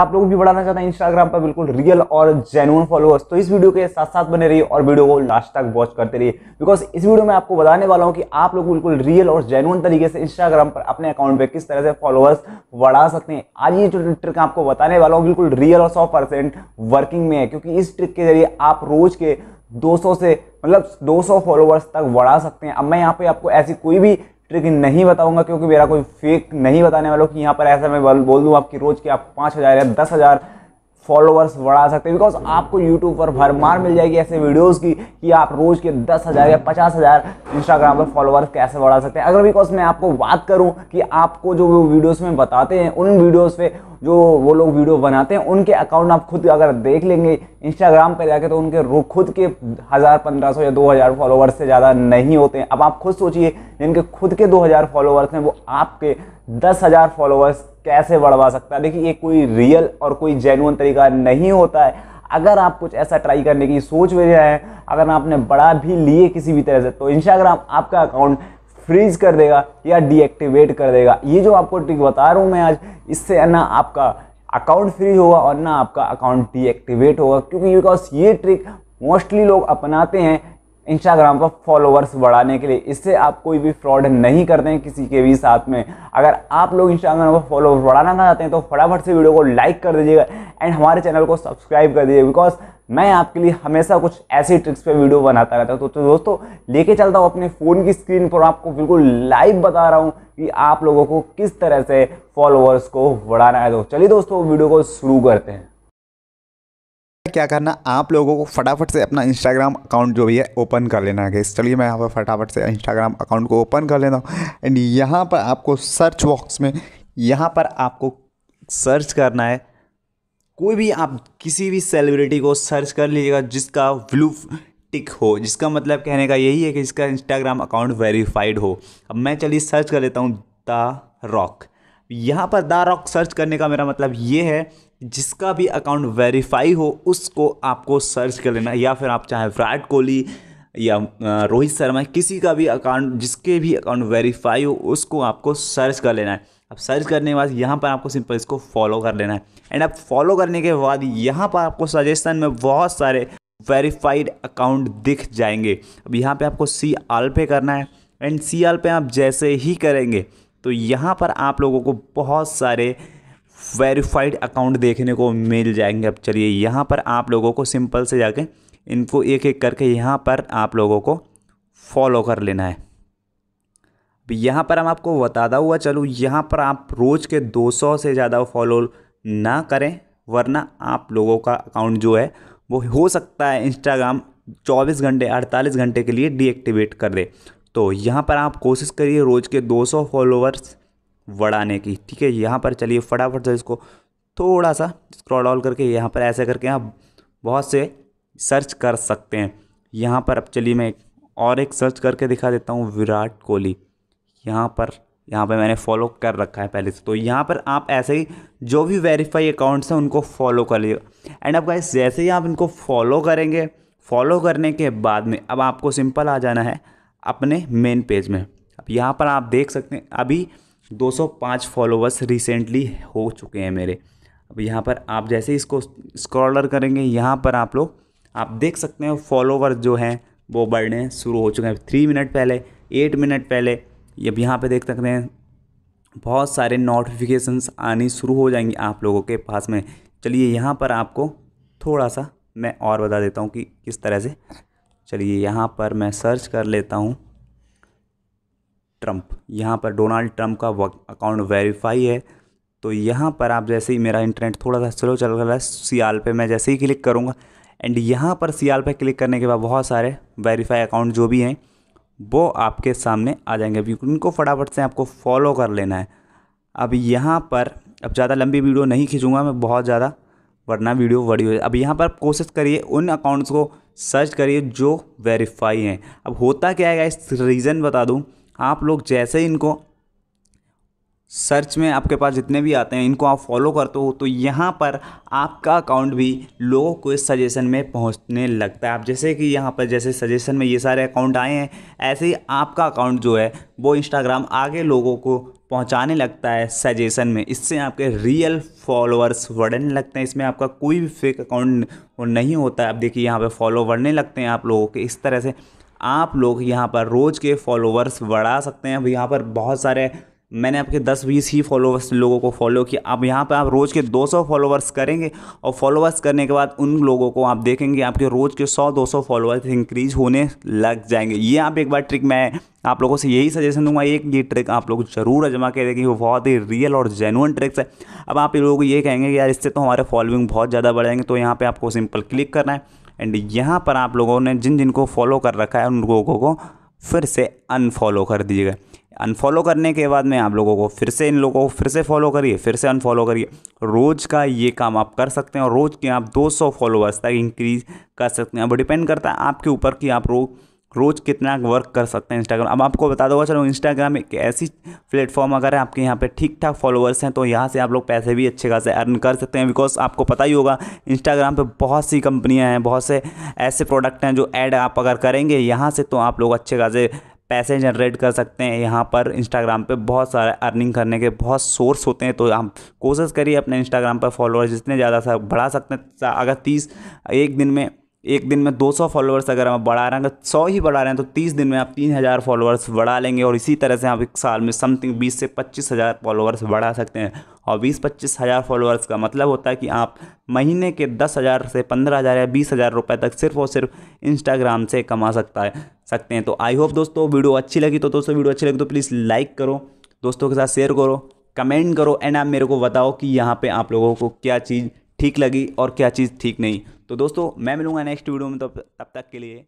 आप लोग भी बढ़ाना चाहते हैं इंस्टाग्राम पर बिल्कुल रियल और जेनुअन फॉलोअर्स तो इस वीडियो के साथ साथ बने रहिए और वीडियो को लास्ट तक वॉच करते रहिए बिकॉज इस वीडियो में आपको बताने वाला हूँ कि आप लोग बिल्कुल रियल और जेनुअन तरीके से इंस्टाग्राम पर अपने अकाउंट पे किस तरह से फॉलोअर्स बढ़ा सकते हैं आज ये जो ट्रिक आपको बताने वाला हूँ बिल्कुल रियल और सौ वर्किंग में है क्योंकि इस ट्रिक के जरिए आप रोज के 200 से मतलब 200 फॉलोअर्स तक बढ़ा सकते हैं अब मैं यहाँ पे आपको ऐसी कोई भी ट्रिक नहीं बताऊंगा क्योंकि मेरा कोई फेक नहीं बताने वाला कि यहाँ पर ऐसा मैं बोल दूँ आपकी रोज़ के आप पाँच हज़ार या दस हज़ार फॉलोअर्स बढ़ा सकते हैं बिकॉज आपको यूट्यूब पर भरमार मिल जाएगी ऐसे वीडियोस की कि आप रोज़ के दस हज़ार या पचास हज़ार इंस्टाग्राम पर फॉलोअर्स कैसे बढ़ा सकते हैं अगर बिकॉज मैं आपको बात करूं कि आपको जो वो वीडियोस में बताते हैं उन वीडियोस पे जो वो लोग वीडियो बनाते हैं उनके अकाउंट आप खुद अगर देख लेंगे इंस्टाग्राम पर जाके तो उनके खुद के हज़ार पंद्रह सौ या दो हज़ार फॉलोअर्स से ज़्यादा नहीं होते हैं अब आप खुद सोचिए जिनके खुद के दो हज़ार फॉलोअर्स हैं वो आपके दस हज़ार फॉलोअर्स कैसे बढ़वा सकता है देखिए ये कोई रियल और कोई जेनुअन तरीका नहीं होता है अगर आप कुछ ऐसा ट्राई करने की सोच में रहे हैं अगर आपने बड़ा भी लिए किसी भी तरह से तो इंस्टाग्राम आपका अकाउंट फ्रीज कर देगा या डीएक्टिवेट कर देगा ये जो आपको ट्रिक बता रहा हूँ मैं आज इससे ना आपका अकाउंट फ्रीज होगा और ना आपका अकाउंट डीएक्टिवेट होगा क्योंकि बिकॉज ये ट्रिक मोस्टली लोग अपनाते हैं इंस्टाग्राम पर फॉलोवर्स बढ़ाने के लिए इससे आप कोई भी फ्रॉड नहीं करते हैं किसी के भी साथ में अगर आप लोग इंस्टाग्राम पर फॉलोवर्स बढ़ाना चाहते हैं तो फटाफट से वीडियो को लाइक कर दीजिएगा एंड हमारे चैनल को सब्सक्राइब कर दीजिए बिकॉज मैं आपके लिए हमेशा कुछ ऐसी ट्रिक्स पे वीडियो बनाता रहता हूँ तो, तो दोस्तों लेके चलता हूँ अपने फ़ोन की स्क्रीन पर आपको बिल्कुल लाइव बता रहा हूँ कि आप लोगों को किस तरह से फॉलोअर्स को बढ़ाना है तो चलिए दोस्तों वीडियो को शुरू करते हैं क्या करना आप लोगों को फटाफट से अपना इंस्टाग्राम अकाउंट जो भी है ओपन कर लेना है चलिए मैं यहाँ पर फटाफट से इंस्टाग्राम अकाउंट को ओपन कर लेता हूँ एंड यहाँ पर आपको सर्च बॉक्स में यहाँ पर आपको सर्च करना है कोई भी आप किसी भी सेलिब्रिटी को सर्च कर लीजिएगा जिसका ब्लू टिक हो जिसका मतलब कहने का यही है कि जिसका इंस्टाग्राम अकाउंट वेरीफाइड हो अब मैं चलिए सर्च कर लेता हूँ द रॉक यहाँ पर द रॉक सर्च करने का मेरा मतलब ये है जिसका भी अकाउंट वेरीफाई हो उसको आपको सर्च कर लेना या फिर आप चाहे विराट कोहली या रोहित शर्मा किसी का भी अकाउंट जिसके भी अकाउंट वेरीफाई हो उसको आपको सर्च कर लेना है अब सर्च करने के बाद यहाँ पर आपको सिंपल इसको फॉलो कर लेना है एंड अब फॉलो करने के बाद यहाँ पर आपको सजेशन में बहुत सारे वेरीफाइड अकाउंट दिख जाएंगे अब यहाँ पे आपको सी आल पे करना है एंड सी आल पे आप जैसे ही करेंगे तो यहाँ पर आप लोगों को बहुत सारे वेरीफाइड अकाउंट देखने को मिल जाएंगे अब चलिए यहाँ पर आप लोगों को सिंपल से जाके इनको एक एक करके यहाँ पर आप लोगों को फॉलो कर लेना है यहाँ पर हम आपको बताता हुआ चलो यहाँ पर आप रोज़ के 200 से ज़्यादा फॉलो ना करें वरना आप लोगों का अकाउंट जो है वो हो सकता है इंस्टाग्राम 24 घंटे 48 घंटे के लिए डीएक्टिवेट कर दे तो यहाँ पर आप कोशिश करिए रोज़ के 200 फॉलोअर्स वड़ाने की ठीक है यहाँ पर चलिए फटाफट से इसको थोड़ा सा स्क्रॉल ऑल करके यहाँ पर ऐसे करके आप बहुत से सर्च कर सकते हैं यहाँ पर अब चलिए मैं और एक सर्च करके दिखा देता हूँ विराट कोहली यहाँ पर यहाँ पर मैंने फॉलो कर रखा है पहले से तो यहाँ पर आप ऐसे ही जो भी वेरीफाई अकाउंट्स हैं उनको फॉलो कर लीजिए एंड अब गाइस जैसे ही आप इनको फॉलो करेंगे फॉलो करने के बाद में अब आपको सिंपल आ जाना है अपने मेन पेज में अब यहाँ पर आप देख सकते हैं अभी 205 फॉलोवर्स रिसेंटली हो चुके हैं मेरे अब यहाँ पर आप जैसे इसको स्क्रॉलर करेंगे यहाँ पर आप लोग आप देख सकते हैं फॉलोवर जो हैं वो बढ़ने शुरू हो चुके हैं थ्री मिनट पहले एट मिनट पहले अब यहाँ पे देख सकते हैं बहुत सारे नोटिफिकेशंस आनी शुरू हो जाएंगी आप लोगों के पास में चलिए यहाँ पर आपको थोड़ा सा मैं और बता देता हूँ कि किस तरह से चलिए यहाँ पर मैं सर्च कर लेता हूँ ट्रंप यहाँ पर डोनाल्ड ट्रंप का अकाउंट वेरीफाई है तो यहाँ पर आप जैसे ही मेरा इंटरनेट थोड़ा सा स्लो चल रहा है सियाल पे मैं जैसे ही क्लिक करूँगा एंड यहाँ पर सियाल पे क्लिक करने के बाद बहुत सारे वेरीफाई अकाउंट जो भी हैं वो आपके सामने आ जाएंगे अभी उनको फटाफट से आपको फॉलो कर लेना है अब यहाँ पर अब ज़्यादा लंबी वीडियो नहीं खींचूँगा मैं बहुत ज़्यादा वरना वीडियो बड़ी हो जाए अब यहाँ पर आप कोशिश करिए उन अकाउंट्स को सर्च करिए जो वेरीफाई हैं अब होता क्या है इस रीज़न बता दूँ आप लोग जैसे ही इनको सर्च में आपके पास जितने भी आते हैं इनको आप फॉलो करते हो तो यहाँ पर आपका अकाउंट भी लोगों को इस सजेशन में पहुँचने लगता है आप जैसे कि यहाँ पर जैसे सजेशन में ये सारे अकाउंट आए हैं ऐसे ही आपका अकाउंट जो है वो इंस्टाग्राम आगे लोगों को पहुंचाने लगता है सजेशन में इससे आपके रियल फॉलोअर्स बढ़ने लगते हैं इसमें आपका कोई भी फेक अकाउंट नहीं होता है अब देखिए यहाँ पे फॉलो बढ़ने लगते हैं आप लोगों के इस तरह से आप लोग यहाँ पर रोज़ के फॉलोवर्स बढ़ा सकते हैं अब यहाँ पर बहुत सारे मैंने आपके 10 बीस ही फॉलोवर्स लोगों को फॉलो किया अब यहाँ पर आप रोज़ के 200 फॉलोवर्स करेंगे और फॉलोवर्स करने के बाद उन लोगों को आप देखेंगे आपके रोज़ के 100-200 फॉलोवर्स इंक्रीज होने लग जाएंगे ये आप एक बार ट्रिक मैं आप लोगों से यही सजेशन दूंगा एक ये ट्रिक आप लोग जरूर अजमा के देखेंगे वो बहुत ही रियल और जेनुअन ट्रिक्स है अब आप लोग ये कहेंगे यार इससे तो हमारे फॉलोइंग बहुत ज़्यादा बढ़ जाएंगे तो यहाँ पर आपको सिंपल क्लिक करना है एंड यहाँ पर आप लोगों ने जिन जिनको फॉलो कर रखा है उन लोगों को फिर से अनफॉलो कर दीजिएगा अनफॉलो करने के बाद में आप लोगों को फिर से इन लोगों को फिर से फॉलो करिए फिर से अनफॉलो करिए रोज़ का ये काम आप कर सकते हैं और रोज़ के आप 200 फॉलोअर्स तक इंक्रीज कर सकते हैं अब डिपेंड करता है आपके ऊपर कि आप रोज़ रोज़ कितना वर्क कर सकते हैं इंस्टाग्राम अब आपको बता दूंगा चलो इंस्टाग्राम एक ऐसी प्लेटफॉर्म अगर आपके यहाँ पे ठीक ठाक फॉलोअर्स हैं तो यहाँ से आप लोग पैसे भी अच्छे खासे अर्न कर सकते हैं बिकॉज आपको पता ही होगा इंस्टाग्राम पे बहुत सी कंपनियाँ हैं बहुत से ऐसे प्रोडक्ट हैं जो ऐड आप अगर करेंगे यहाँ से तो आप लोग अच्छे खासे पैसे जनरेट कर सकते हैं यहाँ पर इंस्टाग्राम पे बहुत सारे अर्निंग करने के बहुत सोर्स होते हैं तो हम कोशिश करिए अपने इंस्टाग्राम पर फॉलोअर्स जितने ज़्यादा सा बढ़ा सकते हैं अगर तीस एक दिन में एक दिन में 200 फॉलोअर्स अगर आप बढ़ा रहे हैं अगर सौ ही बढ़ा रहे हैं तो 30 दिन में आप 3000 फॉलोअर्स बढ़ा लेंगे और इसी तरह से आप एक साल में समथिंग 20 से 25,000 फॉलोअर्स बढ़ा सकते हैं और 20 पच्चीस हज़ार फॉलोअर्स का मतलब होता है कि आप महीने के 10,000 से 15,000 या 20,000 रुपये तक सिर्फ और सिर्फ इंस्टाग्राम से कमा सकता है सकते हैं तो आई होप दोस्तों वीडियो अच्छी लगी तो दोस्तों वीडियो अच्छी लगी तो प्लीज़ लाइक करो दोस्तों के साथ शेयर करो कमेंट करो एंड आप मेरे को बताओ कि यहाँ पर आप लोगों को क्या चीज़ ठीक लगी और क्या चीज़ ठीक नहीं तो दोस्तों मैं मिलूंगा नेक्स्ट वीडियो में तो तब तक के लिए